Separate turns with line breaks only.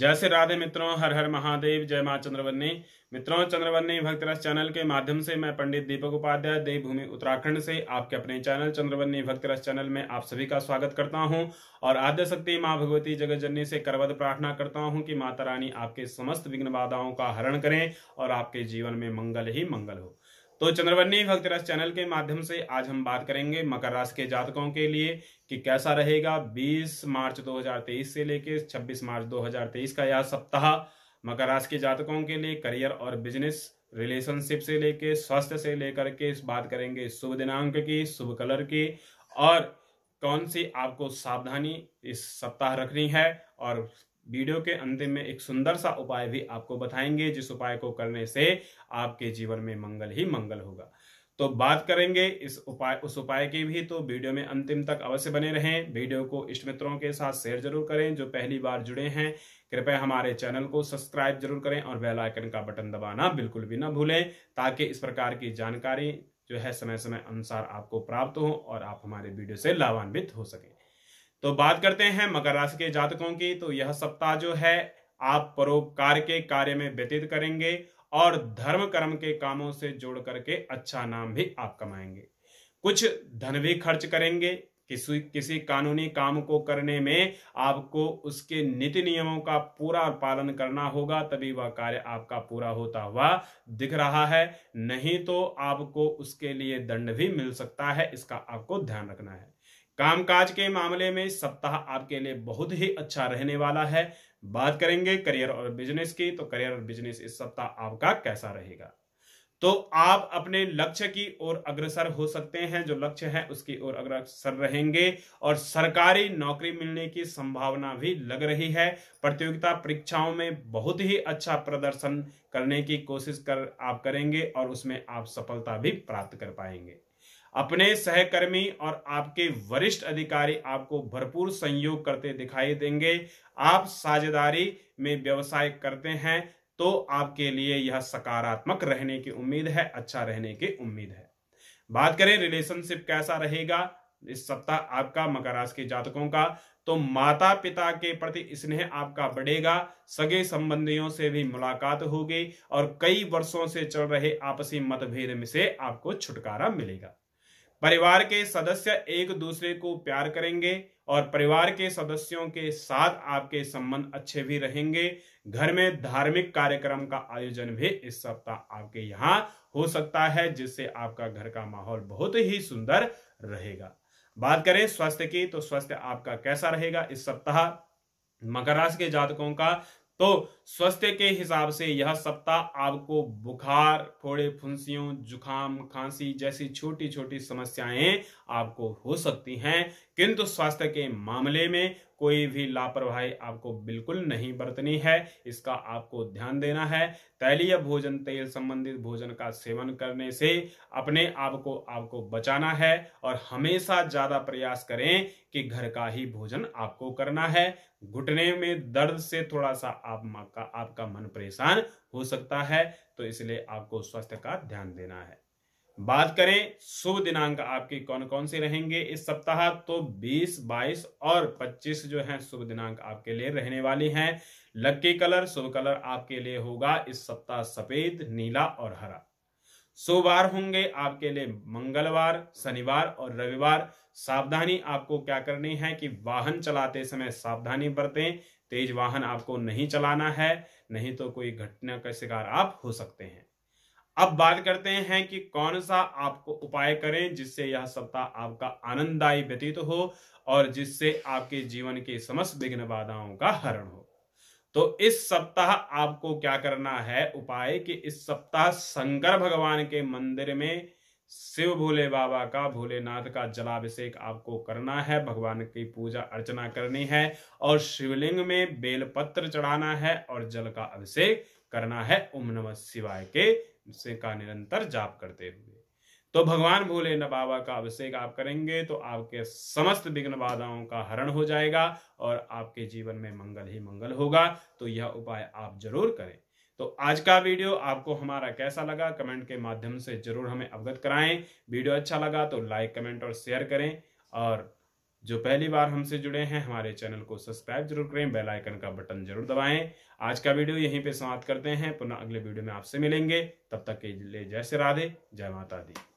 जय श्री राधे मित्रों हर हर महादेव जय माँ चंद्रवन्नी मित्रों चंद्रवन्नी रस चैनल के माध्यम से मैं पंडित दीपक उपाध्याय देवभूमि उत्तराखंड से आपके अपने चैनल चंद्रवन्नी भक्तरस चैनल में आप सभी का स्वागत करता हूं और आद्य शक्ति माँ भगवती जगत जननी से करवद प्रार्थना करता हूं कि माता रानी आपके समस्त विघ्न बाधाओं का हरण करें और आपके जीवन में मंगल ही मंगल हो तो भक्त रस चैनल के माध्यम से आज हम बात करेंगे मकर राशि के जातकों के लिए कि कैसा रहेगा 20 मार्च 2023 से लेकर 26 मार्च 2023 का यह सप्ताह मकर राशि के जातकों के लिए करियर और बिजनेस रिलेशनशिप से लेके स्वास्थ्य से लेकर के बात करेंगे शुभ दिनांक की शुभ कलर की और कौन सी आपको सावधानी इस सप्ताह रखनी है और वीडियो के अंतिम में एक सुंदर सा उपाय भी आपको बताएंगे जिस उपाय को करने से आपके जीवन में मंगल ही मंगल होगा तो बात करेंगे इस उपाय उस उपाय की भी तो वीडियो में अंतिम तक अवश्य बने रहें वीडियो को इष्ट मित्रों के साथ शेयर जरूर करें जो पहली बार जुड़े हैं कृपया हमारे चैनल को सब्सक्राइब जरूर करें और बेल आइकन का बटन दबाना बिल्कुल भी ना भूलें ताकि इस प्रकार की जानकारी जो है समय समय अनुसार आपको प्राप्त हो और आप हमारे वीडियो से लाभान्वित हो सकें तो बात करते हैं मकर राशि के जातकों की तो यह सप्ताह जो है आप परोपकार के कार्य में व्यतीत करेंगे और धर्म कर्म के कामों से जोड़ करके अच्छा नाम भी आप कमाएंगे कुछ धन भी खर्च करेंगे किसी किसी कानूनी काम को करने में आपको उसके नीति नियमों का पूरा पालन करना होगा तभी वह कार्य आपका पूरा होता हुआ दिख रहा है नहीं तो आपको उसके लिए दंड भी मिल सकता है इसका आपको ध्यान रखना है कामकाज के मामले में सप्ताह आपके लिए बहुत ही अच्छा रहने वाला है बात करेंगे करियर और बिजनेस की तो करियर और बिजनेस इस सप्ताह आपका कैसा रहेगा तो आप अपने लक्ष्य की ओर अग्रसर हो सकते हैं जो लक्ष्य है उसकी ओर अग्रसर रहेंगे और सरकारी नौकरी मिलने की संभावना भी लग रही है प्रतियोगिता परीक्षाओं में बहुत ही अच्छा प्रदर्शन करने की कोशिश कर आप करेंगे और उसमें आप सफलता भी प्राप्त कर पाएंगे अपने सहकर्मी और आपके वरिष्ठ अधिकारी आपको भरपूर संयोग करते दिखाई देंगे आप साझेदारी में व्यवसाय करते हैं तो आपके लिए यह सकारात्मक रहने की उम्मीद है अच्छा रहने की उम्मीद है बात करें रिलेशनशिप कैसा रहेगा इस सप्ताह आपका मकर राशि के जातकों का तो माता पिता के प्रति स्नेह आपका बढ़ेगा सगे संबंधियों से भी मुलाकात होगी और कई वर्षों से चल रहे आपसी मतभेद में से आपको छुटकारा मिलेगा परिवार के सदस्य एक दूसरे को प्यार करेंगे और परिवार के सदस्यों के साथ आपके संबंध अच्छे भी रहेंगे घर में धार्मिक कार्यक्रम का आयोजन भी इस सप्ताह आपके यहाँ हो सकता है जिससे आपका घर का माहौल बहुत ही सुंदर रहेगा बात करें स्वास्थ्य की तो स्वास्थ्य आपका कैसा रहेगा इस सप्ताह मकर राशि के जातकों का तो स्वास्थ्य के हिसाब से यह सप्ताह आपको बुखार फोड़े फुंसियों जुखाम खांसी जैसी छोटी छोटी समस्याएं आपको हो सकती हैं किंतु स्वास्थ्य के मामले में कोई भी लापरवाही आपको बिल्कुल नहीं बरतनी है इसका आपको ध्यान देना है तैलीय भोजन तेल संबंधित भोजन का सेवन करने से अपने आप को आपको बचाना है और हमेशा ज़्यादा प्रयास करें कि घर का ही भोजन आपको करना है घुटने में दर्द से थोड़ा सा आप माँ आपका आपका मन परेशान हो सकता है तो इसलिए आपको स्वास्थ्य का ध्यान देना है बात करें शुभ दिनांक आपके कौन कौन से रहेंगे इस सप्ताह तो 20, 22 और 25 जो है शुभ दिनांक आपके लिए रहने वाले हैं लक्की कलर शुभ कलर आपके लिए होगा इस सप्ताह सफेद नीला और हरा सोमवार होंगे आपके लिए मंगलवार शनिवार और रविवार सावधानी आपको क्या करनी है कि वाहन चलाते समय सावधानी बरतें तेज वाहन आपको नहीं चलाना है नहीं तो कोई घटना का शिकार आप हो सकते हैं अब बात करते हैं कि कौन सा आपको उपाय करें जिससे यह सप्ताह आपका आनंददायी व्यतीत हो और जिससे आपके जीवन के समस्त विघ्न बाधाओं का हरण हो तो इस सप्ताह आपको क्या करना है उपाय कि इस सप्ताह शंकर भगवान के मंदिर में शिव भोले बाबा का भोलेनाथ का जलाभिषेक आपको करना है भगवान की पूजा अर्चना करनी है और शिवलिंग में बेलपत्र चढ़ाना है और जल का अभिषेक करना है ओम नमः शिवाय के से का निरंतर जाप करते हुए तो भगवान भोले न बाबा का अभिषेक आप करेंगे तो आपके समस्त विघ्न बाधाओं का हरण हो जाएगा और आपके जीवन में मंगल ही मंगल होगा तो यह उपाय आप जरूर करें तो आज का वीडियो आपको हमारा कैसा लगा कमेंट के माध्यम से जरूर हमें अवगत कराएं वीडियो अच्छा लगा तो लाइक कमेंट और शेयर करें और जो पहली बार हमसे जुड़े हैं हमारे चैनल को सब्सक्राइब जरूर करें बेल आइकन का बटन जरूर दबाएं आज का वीडियो यहीं पे समाप्त करते हैं पुनः अगले वीडियो में आपसे मिलेंगे तब तक के लिए जय से राधे जय माता दी